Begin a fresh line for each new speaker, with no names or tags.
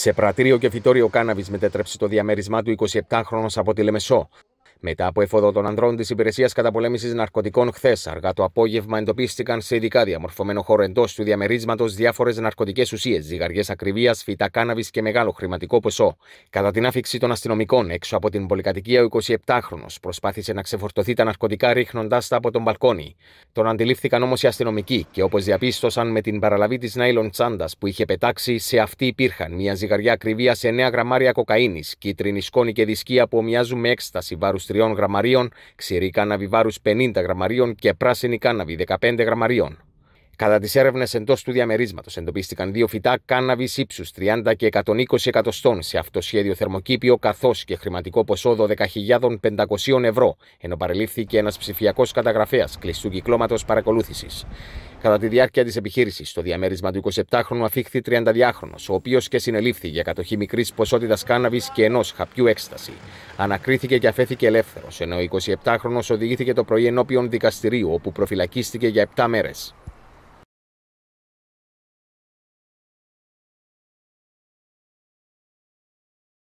Σε πρατήριο και φυτόριο κάναβης μετέτρεψε το διαμέρισμά του 27χρονο από τη Λεμεσό. Μετά από εφόδο των ανδρών της Υπηρεσίας Καταπολέμησης Ναρκωτικών, χθες αργά το απόγευμα εντοπίστηκαν σε ειδικά διαμορφωμένο χώρο εντός του διαμερίσματος διάφορες ναρκωτικές ουσίες, ζυγαριές ακριβίας, φυτά κάναβης και μεγάλο χρηματικό ποσό. Κατά την άφηξη των αστυνομικών έξω από την πολυκατοικία, ο 27χρονο προσπάθησε να ξεφορτωθεί τα ναρκωτικά ρίχνοντά τα από τον μπαλκόνι. Τον αντιλήφθηκαν όμως οι αστυνομικοί και όπως διαπίστωσαν με την παραλαβή της Νάιλον Τσάντας που είχε πετάξει, σε αυτή υπήρχαν μια ζυγαριά ακριβίας σε 9 γραμμάρια κοκαίνης, κίτρινη σκόνη και δισκία που ομοιάζουν με έκσταση βάρους 3 γραμμαρίων, ξηρή κάναβη βάρους 50 γραμμαρίων και πράσινη κάναβη 15 γραμμαρίων. Κατά τις έρευνες εντός του διαμερίσματος εντοπίστηκαν δύο φυτά κάναβης ύψους 30 και 120 εκατοστών σε αυτοσχέδιο θερμοκήπιο καθώς και χρηματικό ποσό 12.500 ευρώ, ενώ παρελήφθηκε ένας ψηφιακός καταγραφέας κλειστού κυκλώματος παρακολούθησης. Κατά τη διάρκεια της επιχείρησης, στο διαμέρισμα του 27χρονου αφηχθη 30 διάχρονο, ο οποίος και συνελήφθη για κατοχή μικρής ποσότητας κάναβης και ενός χαπιού έκσταση. Ανακρίθηκε και αφέθηκε ελεύθερος, ενώ ο 27χρονο οδηγήθηκε το πρωί ενώπιον δικαστηρίου, όπου προφυλακίστηκε για 7 μέρε.